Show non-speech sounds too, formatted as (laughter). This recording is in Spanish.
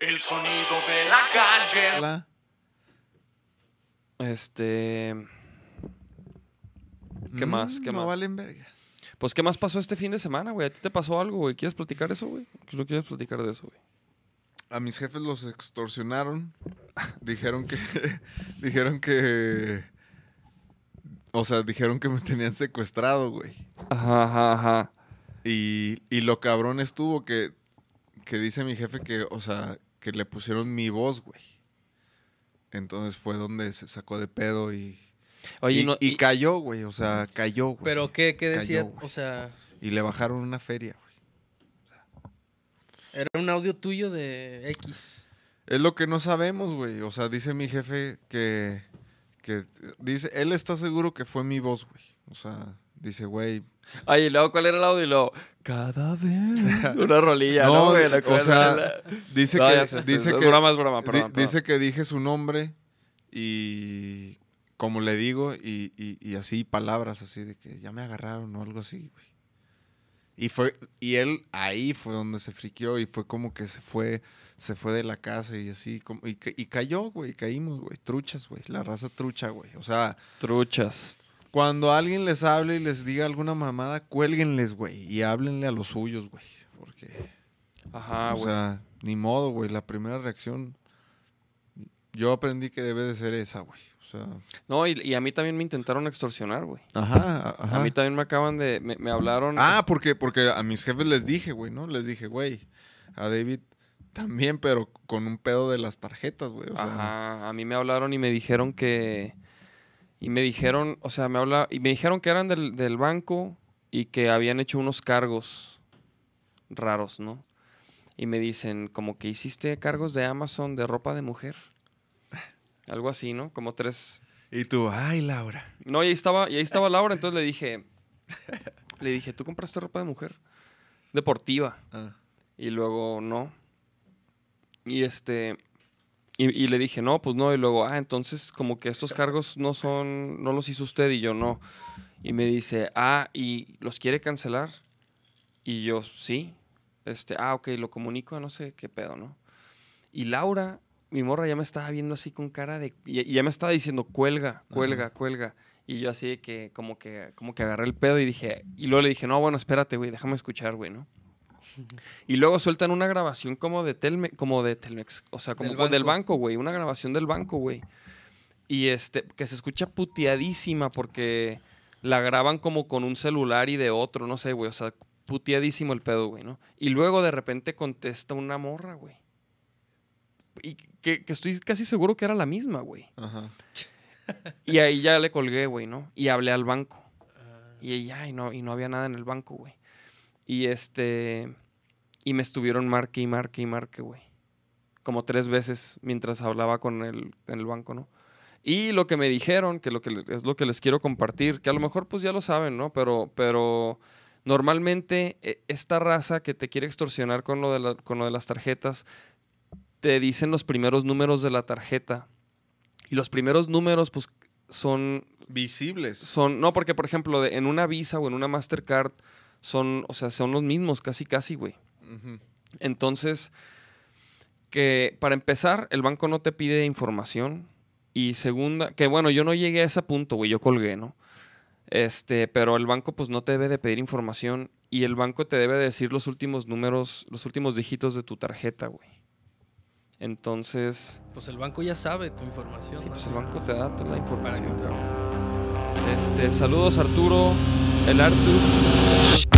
El sonido de la calle. Hola. Este. ¿Qué mm, más? ¿Qué no valen verga. Pues, ¿qué más pasó este fin de semana, güey? ¿A ti te pasó algo, güey? ¿Quieres platicar eso, güey? No quieres platicar de eso, güey. A mis jefes los extorsionaron. dijeron que. (laughs) dijeron que. O sea, dijeron que me tenían secuestrado, güey. Ajá, ajá, ajá. Y, y lo cabrón estuvo que, que dice mi jefe que, o sea, que le pusieron mi voz, güey. Entonces fue donde se sacó de pedo y. y, cayó, güey. O sea, cayó, güey. ¿Pero qué, qué decía? o sea. Y le bajaron una feria, güey. O sea, Era un audio tuyo de X. Es lo que no sabemos, güey. O sea, dice mi jefe que. que dice, él está seguro que fue mi voz, güey. O sea, dice, güey. Ay, y luego, ¿cuál era el audio? Y luego, cada vez. (laughs) Una rolilla, ¿no? Güey, o sea, dice que. dice que broma, es broma, Dice que dije su nombre y. Como le digo, y, así palabras así de que ya me agarraron o algo así, güey. Y fue, y él ahí fue donde se friqueó y fue como que se fue, se fue de la casa y así, como, y, y cayó, güey, caímos, güey, truchas, güey, la raza trucha, güey, o sea. Truchas, cuando alguien les hable y les diga alguna mamada, cuélguenles, güey. Y háblenle a los suyos, güey. Porque. Ajá, güey. O sea, ni modo, güey. La primera reacción. Yo aprendí que debe de ser esa, güey. O sea. No, y, a mí también me intentaron extorsionar, güey. Ajá, ajá. A mí también me acaban de. Me, hablaron. Ah, este porque, porque a mis jefes les dije, güey, ¿no? Les dije, güey, a David. También, pero con un pedo de las tarjetas, güey. ajá, a mí me hablaron y me dijeron que y me dijeron, o sea, me habla, y me dijeron que eran del, banco y que habían hecho unos cargos raros, ¿no? Y me dicen, como que hiciste cargos de Amazon de ropa de mujer. Algo así, ¿no? Como tres. Y tú, ay, Laura. No, y ahí estaba, y ahí estaba Laura, entonces le dije, le dije, ¿tú compraste ropa de mujer? Deportiva. Ah. Y luego, no. Y este, y, le dije, no, pues no. Y luego, ah, entonces como que estos cargos no son, no los hizo usted y yo no. Y me dice, ah, ¿y los quiere cancelar? Y yo, sí. Este, ah, ok, lo comunico no sé qué pedo, ¿no? Y Laura, mi morra, ya me estaba viendo así con cara de... Y, ya me estaba diciendo, cuelga, cuelga, cuelga. Y yo así de que como, que como que agarré el pedo y dije... Y luego le dije, no, bueno, espérate, güey, déjame escuchar, güey, ¿no? Y luego sueltan una grabación como de Telmex, como de Telmex, o sea, como del pues, banco, güey, una grabación del banco, güey. Y este, que se escucha puteadísima porque la graban como con un celular y de otro, no sé, güey, o sea, puteadísimo el pedo, güey, ¿no? Y luego de repente contesta una morra, güey. Y que, estoy casi seguro que era la misma, güey. Ajá. Y ahí ya le colgué, güey, ¿no? Y hablé al banco. Ah. Y ya y no, y no había nada en el banco, güey. Y este. Y me estuvieron marque y marque y marque, güey. Como tres veces mientras hablaba con el, en el banco, ¿no? Y lo que me dijeron, que, lo que es lo que les quiero compartir, que a lo mejor pues ya lo saben, ¿no? Pero, pero normalmente eh, esta raza que te quiere extorsionar con lo de, las tarjetas, te dicen los primeros números de la tarjeta. Y los primeros números pues son... Visibles. Son, no, porque por ejemplo en una Visa o en una Mastercard son, o sea, son los mismos, casi, casi, güey. Entonces, que para empezar, el banco no te pide información. Y segunda, que bueno, yo no llegué a ese punto, güey, yo colgué, ¿no? Este, pero el banco pues no te debe de pedir información y el banco te debe de decir los últimos números, los últimos dígitos de tu tarjeta, güey. Entonces... Pues el banco ya sabe tu información. Sí, pues el banco te da toda la información. Este, saludos Arturo, el Artur.